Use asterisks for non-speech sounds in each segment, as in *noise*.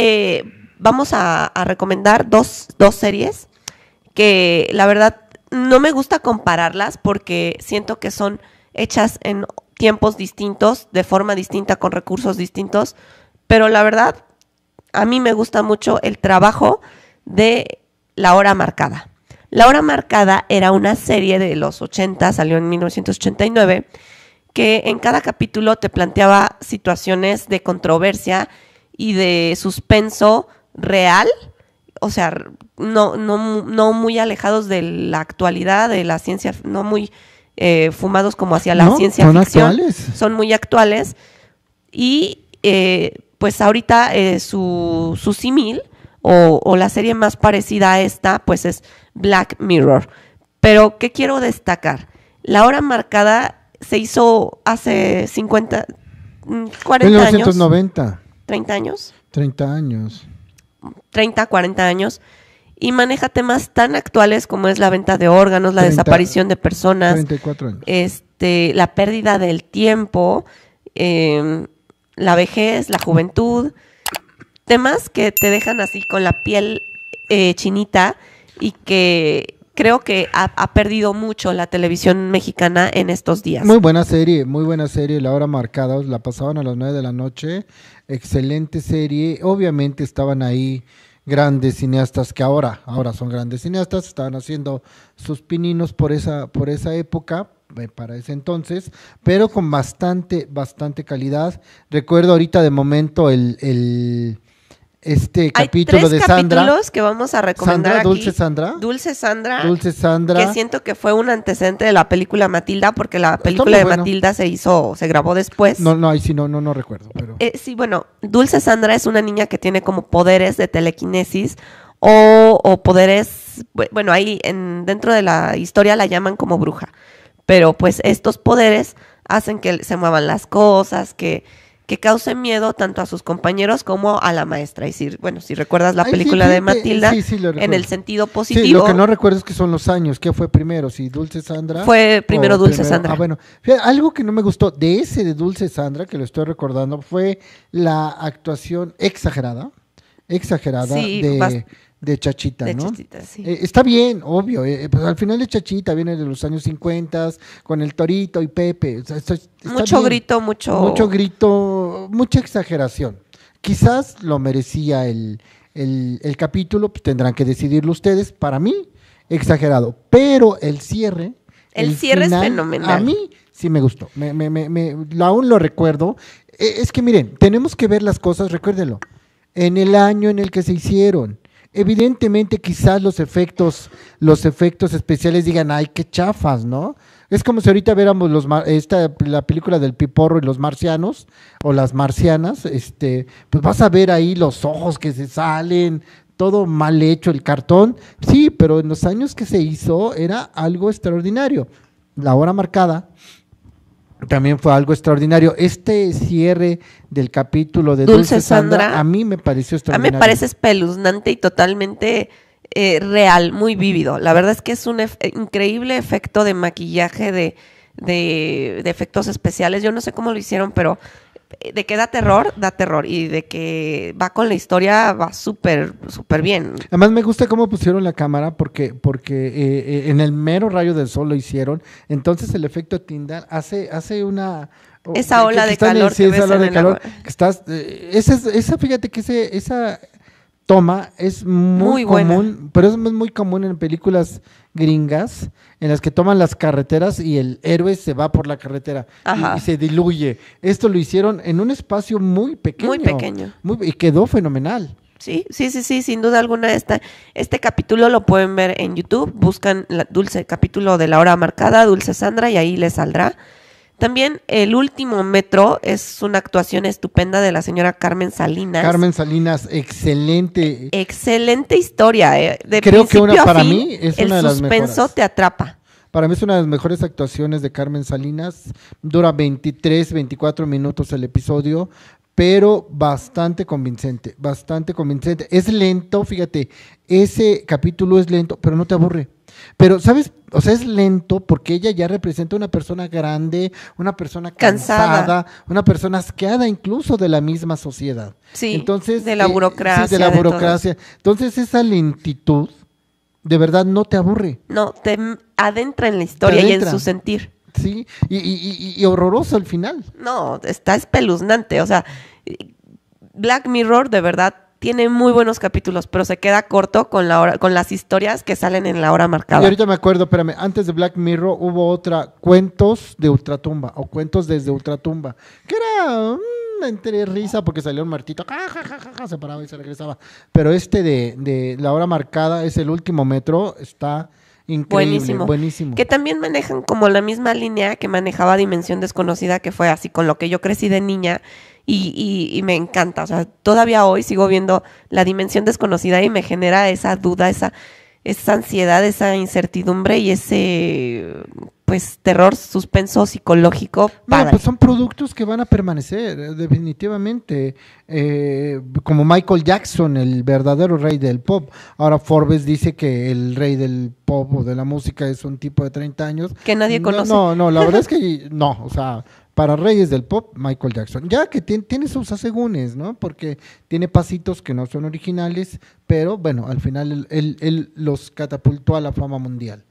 Eh, vamos a, recomendar dos, dos, series que la verdad no me gusta compararlas porque siento que son hechas en tiempos distintos, de forma distinta, con recursos distintos, pero la verdad a mí me gusta mucho el trabajo de La Hora Marcada. La Hora Marcada era una serie de los 80, salió en 1989, que en cada capítulo te planteaba situaciones de controversia y de suspenso real, o sea, no, no, no muy alejados de la actualidad, de la ciencia, no muy eh, fumados como hacia la ciencia son ficción. Actuales. Son muy actuales. Y eh, pues ahorita eh, su, su símil o, la serie más parecida a esta, pues es Black Mirror. Pero, ¿qué quiero destacar? La hora marcada se hizo hace 50, 40 mm, años. 1990. 30 años. 30 años. 30, 40 años. Y maneja temas tan actuales como es la venta de órganos, la desaparición de personas. 34 años. Este, la pérdida del tiempo, em, la vejez, la juventud. Temas que te dejan así con la piel eh, chinita y que creo que ha, perdido mucho la televisión mexicana en estos días. Muy buena serie, muy buena serie, la hora marcada, la pasaban a las 9 de la noche, excelente serie, obviamente estaban ahí grandes cineastas que ahora, ahora son grandes cineastas, estaban haciendo sus pininos por esa, por esa época, eh, para ese entonces, pero con bastante, bastante calidad. Recuerdo ahorita de momento el este capítulo Hay tres de Sandra. capítulos que vamos a recomendar Sandra, Dulce Sandra. Dulce Sandra. Dulce Sandra. Que siento que fue un antecedente de la película Matilda, porque la película de Matilda se hizo, se grabó después. No, no, ahí sí, no, no, no recuerdo. Eh, sí, bueno, Dulce Sandra es una niña que tiene como poderes de telequinesis o, o poderes, bueno, ahí en, dentro de la historia la llaman como bruja, pero pues estos poderes hacen que se muevan las cosas, que que cause miedo tanto a sus compañeros como a la maestra. Y si, bueno, si recuerdas la película de Matilda, en el sentido positivo. Sí, lo que no recuerdo es que son los años. ¿Qué fue primero? ¿Si Dulce Sandra? Fue primero Dulce Sandra. Ah, bueno. algo que no me gustó de ese de Dulce Sandra, que lo estoy recordando, fue la actuación exagerada. Exagerada de de Chachita, ¿no? Eh, está bien, obvio. Eh, pues, al final de Chachita viene de los años 50 con el Torito y Pepe. mucho grito, mucho. Mucho grito, mucha exageración. Quizás lo merecía el, capítulo, pues tendrán que decidirlo ustedes. Para mí, exagerado. Pero el cierre. El, cierre es fenomenal. A mí sí me gustó. Me, me, me, aún lo recuerdo. E, es que miren, tenemos que ver las cosas, recuérdenlo, en el año en el que se hicieron evidentemente quizás los efectos, los efectos especiales digan, ay, qué chafas, ¿no? Es como si ahorita viéramos esta, la película del Piporro y los marcianos o las marcianas, este, pues vas a ver ahí los ojos que se salen, todo mal hecho el cartón. Sí, pero en los años que se hizo era algo extraordinario. La hora marcada, también fue algo extraordinario. Este cierre del capítulo de Dulce, Sandra, a mí me pareció extraordinario. A mí me parece espeluznante y totalmente eh, real, muy vívido. La verdad es que es un eh, increíble efecto de maquillaje, de, de, de efectos especiales. Yo no sé cómo lo hicieron, pero de que da terror, da terror. Y de que va con la historia, va súper, súper bien. Además me gusta cómo pusieron la cámara porque, porque eh, eh, en el mero rayo del sol lo hicieron. Entonces el efecto Tindal hace, hace una... Oh, esa ola de calor. esa ola de calor. Que eh, esa, fíjate que esa toma es muy, común, pero es muy común en películas gringas en las que toman las carreteras y el héroe se va por la carretera y, se diluye. Esto lo hicieron en un espacio muy pequeño. Muy pequeño. y quedó fenomenal. Sí, sí, sí, sí, sin duda alguna esta, este capítulo lo pueden ver en YouTube, buscan la, Dulce capítulo de la hora marcada, Dulce Sandra, y ahí les saldrá. También El último metro es una actuación estupenda de la señora Carmen Salinas. Carmen Salinas, excelente. Excelente historia. ¿eh? De Creo que una para mí es una de las mejores. El suspenso te atrapa. Para mí es una de las mejores actuaciones de Carmen Salinas. Dura 23, 24 minutos el episodio, pero bastante convincente, bastante convincente. Es lento, fíjate, ese capítulo es lento, pero no te aburre. Pero, ¿sabes? O sea, es lento porque ella ya representa una persona grande, una persona cansada, una persona asqueada incluso de la misma sociedad. Sí, Entonces, de la burocracia. Eh, sí, de la burocracia. Entonces, esa lentitud de verdad no te aburre. No, te adentra en la historia y en su sentir. Sí, y, y horroroso al final. No, está espeluznante. O sea, eh, Black Mirror de verdad tiene muy buenos capítulos, pero se queda corto con, la hora, con las historias que salen en la hora marcada. Y ahorita me acuerdo, espérame, antes de Black Mirror hubo otra, Cuentos de Ultratumba, o Cuentos desde Ultratumba, que era mm, entre risa porque salió un martito, se paraba y se regresaba. Pero este de, la hora marcada es el último metro, está... Increíble, buenísimo. buenísimo. Que también manejan como la misma línea que manejaba Dimensión Desconocida, que fue así con lo que yo crecí de niña y, me encanta. O sea, todavía hoy sigo viendo la dimensión desconocida y me genera esa duda, esa, esa ansiedad, esa incertidumbre y ese pues terror suspenso psicológico. Bueno, pues son productos que van a permanecer, eh, definitivamente. Eh, como Michael Jackson, el verdadero rey del pop. Ahora Forbes dice que el rey del pop o de la música es un tipo de 30 años. Que nadie conoce. no, no la verdad es *laughs* que no, o sea, para Reyes del Pop, Michael Jackson. Ya que tiene, sus asegúnes, ¿no? Porque tiene pasitos que no son originales, pero bueno, al final él, los catapultó a la fama mundial.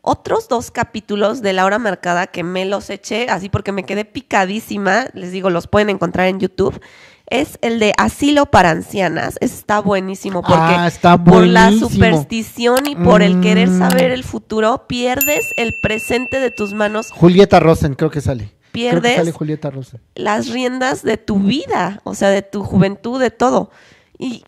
Otros dos capítulos de La Hora Marcada que me los eché, así porque me quedé picadísima, les digo, los pueden encontrar en YouTube, es el de Asilo para Ancianas. Está buenísimo ah, porque está por la superstición y por el querer mm. saber el futuro, pierdes el presente de tus manos. Julieta Rosen creo que sale pierdes las riendas de tu vida, o sea, de tu juventud, de todo. Y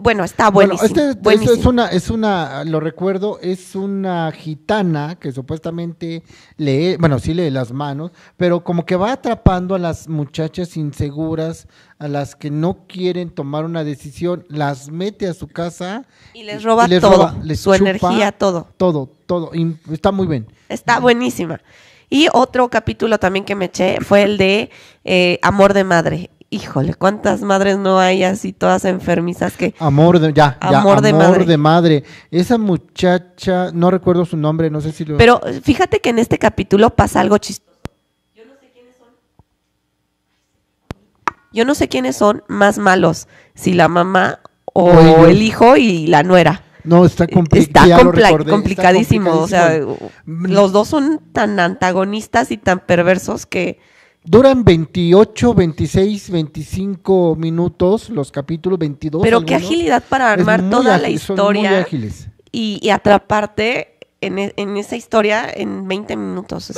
bueno, está buenísimo. Este, este bueno, es una, es una, lo recuerdo, es una gitana que supuestamente lee, bueno, sí lee las manos, pero como que va atrapando a las muchachas inseguras, a las que no quieren tomar una decisión, las mete a su casa y les roba todo, su energía, todo. Todo, todo. Y está muy bien. Está buenísima. Y otro capítulo también que me eché fue el de eh, Amor de Madre. Híjole, cuántas madres no hay así todas enfermizas que... Amor de, ya, amor, de, madre. Esa muchacha, no recuerdo su nombre, no sé si lo... Pero fíjate que en este capítulo pasa algo chistoso. Yo no sé quiénes son. Yo no sé quiénes son más malos, si la mamá o el hijo y la nuera. No, eh, está, complicadísimo. O sea, los dos son tan antagonistas y tan perversos que... Duran 28, 26, 25 minutos los capítulos, 22. Pero qué agilidad para armar toda la historia. Son muy ágiles. y, atraparte e, en, esa historia en 20 minutos.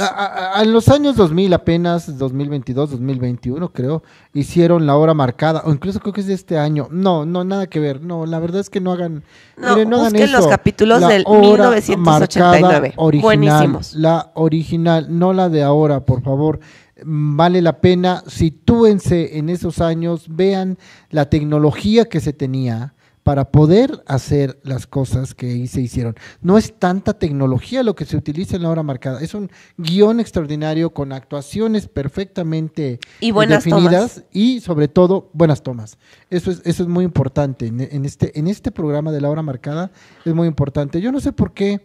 en los años 2000 apenas, 2022, 2021 creo, hicieron la hora marcada, o incluso creo que es de este año. No, no, nada que ver. No, la verdad es que no hagan... No, no hagan eso. los capítulos del 1989. Original, Buenísimos. La original, no la de ahora, por favor vale la pena, sitúense en esos años, vean la tecnología que se tenía, para poder hacer las cosas que ahí se hicieron. No es tanta tecnología lo que se utiliza en la hora marcada, es un guión extraordinario con actuaciones perfectamente definidas y sobre todo buenas tomas. Eso es, eso es muy importante. En, este, en este programa de la hora marcada es muy importante. Yo no sé por qué,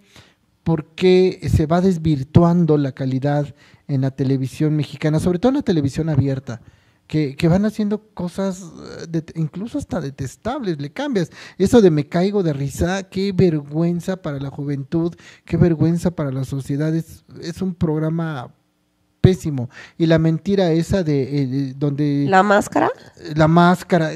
por qué se va desvirtuando la calidad en la televisión mexicana, sobre todo en la televisión abierta que, van haciendo cosas eh, de, incluso hasta detestables, le cambias. Eso de me caigo de risa, qué vergüenza para la juventud, qué vergüenza para la sociedad, es, un programa pésimo. Y la mentira esa de, eh, donde... ¿La máscara? La máscara.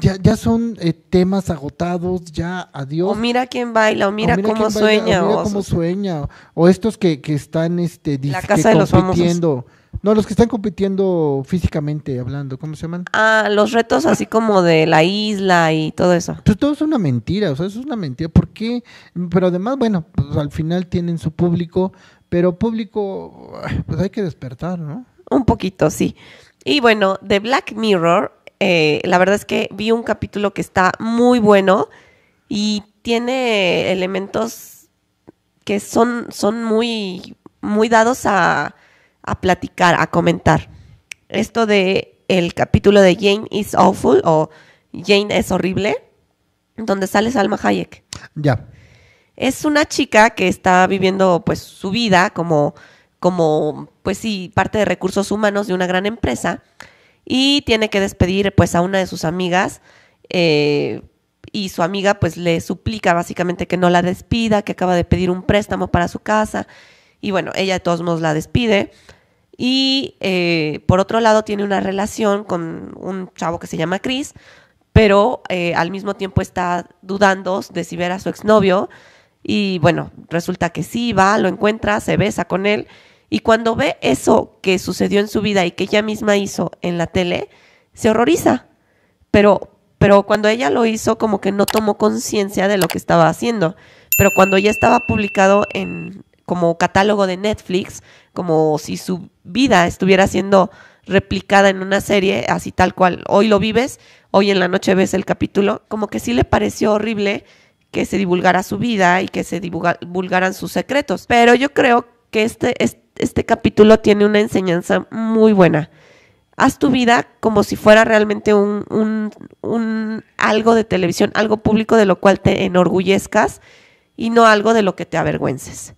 ya, ya son eh, temas agotados, ya adiós. O mira quién baila, o mira, cómo sueña. o sueña. O estos que, que están este, la casa de compitiendo. No, los que están compitiendo físicamente hablando, ¿cómo se llaman? Ah, los retos así como de la isla y todo eso. Pues todo es una mentira, o sea, eso es una mentira. ¿Por qué? Pero además, bueno, pues al final tienen su público, pero público, pues hay que despertar, ¿no? Un poquito, sí. Y bueno, de Black Mirror, eh, la verdad es que vi un capítulo que está muy bueno y tiene elementos que son, son muy, muy dados a a platicar, a comentar. Eh. Esto de el capítulo de Jane is awful o Jane es horrible, donde sale Salma Hayek. Ya. Es una chica que está viviendo pues su vida como como pues sí, parte de recursos humanos de una gran empresa y tiene que despedir pues a una de sus amigas eh, y su amiga pues le suplica básicamente que no la despida, que acaba de pedir un préstamo para su casa y bueno, ella de todos modos la despide. Y eh, por otro lado tiene una relación con un chavo que se llama Chris, pero eh, al mismo tiempo está dudando de si ver a su exnovio. Y bueno, resulta que sí, va, lo encuentra, se besa con él. Y cuando ve eso que sucedió en su vida y que ella misma hizo en la tele, se horroriza. Pero, pero cuando ella lo hizo, como que no tomó conciencia de lo que estaba haciendo. Pero cuando ya estaba publicado en, como catálogo de Netflix, como si su vida estuviera siendo replicada en una serie, así tal cual. Hoy lo vives, hoy en la noche ves el capítulo, como que sí le pareció horrible que se divulgara su vida y que se divulgaran sus secretos. Pero yo creo que este, este, capítulo tiene una enseñanza muy buena. Haz tu vida como si fuera realmente un, un, algo de televisión, algo público de lo cual te enorgullezcas y no algo de lo que te avergüences.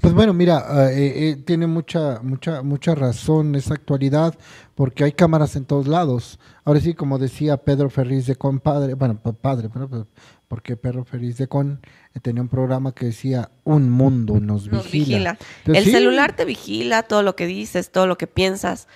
Pues bueno, mira, eh, eh, eh, tiene mucha, mucha, mucha razón esa actualidad, porque hay cámaras en todos lados. Ahora sí, como decía Pedro Ferriz de Con, padre, bueno, padre, pero, porque Pedro Ferriz de Con tenía un programa que decía, un mundo nos, vigila. El celular te vigila todo lo que dices, todo lo que piensas.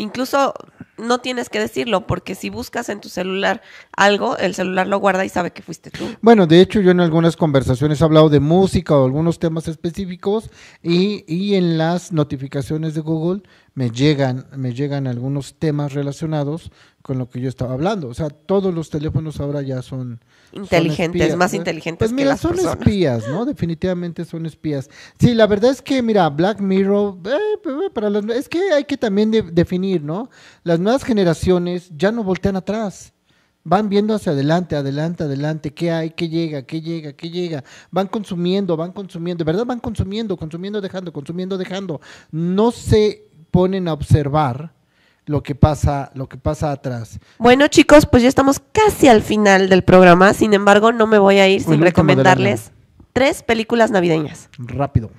Incluso no tienes que decirlo, porque si buscas en tu celular algo, el celular lo guarda y sabe que fuiste tú. Bueno, de hecho, yo en algunas conversaciones he hablado de música o algunos temas específicos y, y en las notificaciones de Google me llegan, me llegan algunos temas relacionados con lo que yo estaba hablando. O sea, todos los teléfonos ahora ya son inteligentes, más inteligentes. Pues mira, son espías, ¿no? Definitivamente son espías. Sí, la verdad es que, mira, Black Mirror, eh, pues, eh, para es que hay que también definir, ¿no? Las nuevas generaciones ya no voltean atrás. Van viendo hacia adelante, adelante, adelante, qué hay, qué llega, qué llega, qué llega. Van consumiendo, van consumiendo, de verdad van consumiendo, consumiendo, dejando, consumiendo, dejando. No sé ponen a observar lo que pasa, lo que pasa atrás. Bueno, chicos, pues ya estamos casi al final del programa. Sin embargo, no me voy a ir sin recomendarles tres películas navideñas. Rápido.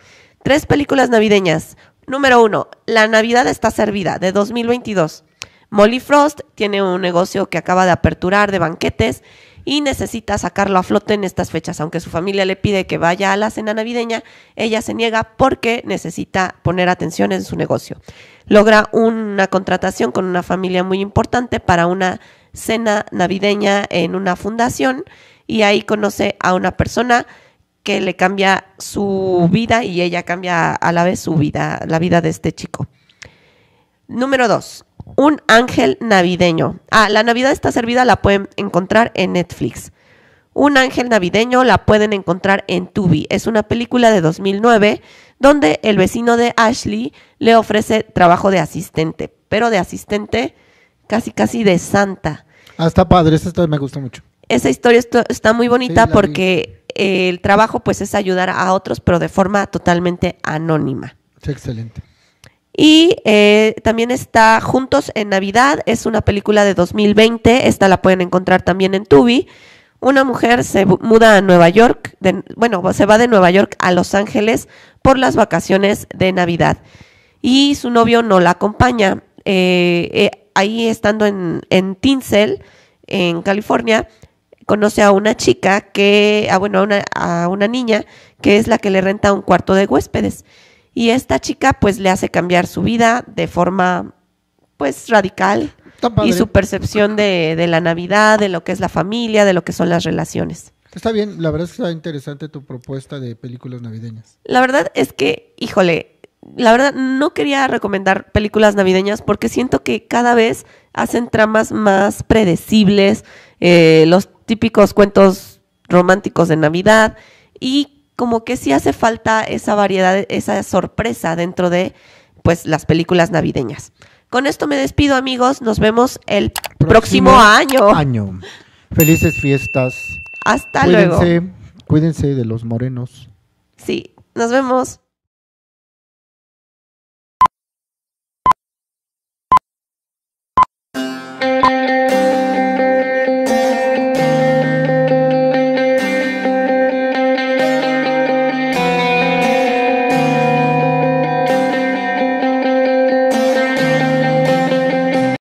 Tres películas navideñas. Número uno, La Navidad está servida, de 2022. Molly Frost tiene un negocio que acaba de aperturar de banquetes y necesita sacarlo a flote en estas fechas. Aunque su familia le pide que vaya a la cena navideña, ella se niega porque necesita poner atención en su negocio. Logra una contratación con una familia muy importante para una cena navideña en una fundación y ahí conoce a una persona que le cambia su vida y ella cambia a la vez su vida, la vida de este chico. Número dos, un ángel navideño. Ah, la Navidad está servida, la pueden encontrar en Netflix. Un ángel navideño la pueden encontrar en Tubi. Es una película de 2009 donde el vecino de Ashley le ofrece trabajo de asistente, pero de asistente casi casi de santa. Ah, está padre, esa historia me gusta mucho. Esa historia está muy bonita porque el trabajo pues es ayudar a otros, pero de forma totalmente anónima. excelente. Y eh, también está Juntos en Navidad, es una película de 2020, esta la pueden encontrar también en Tubi. Una mujer se muda a Nueva York, bueno, se va de Nueva York a Los Ángeles por las vacaciones de Navidad y su novio no la acompaña. Eh, eh, ahí estando en, Tinsel, en California, conoce a una chica que, ah, bueno, a una niña que es la que le renta un cuarto de huéspedes. Y esta chica pues le hace cambiar su vida de forma pues radical y su percepción de, de, la Navidad, de lo que es la familia, de lo que son las relaciones. Está bien, la verdad es que está interesante tu propuesta de películas navideñas. La verdad es que, híjole, la verdad no quería recomendar películas navideñas porque siento que cada vez hacen tramas más predecibles, eh, los típicos cuentos románticos de Navidad y como que sí hace falta esa variedad, esa sorpresa dentro de pues las películas navideñas. Con esto me despido amigos, nos vemos el próximo, año. año. Felices fiestas. Hasta cuídense, luego. Cuídense de los morenos. Sí, nos vemos.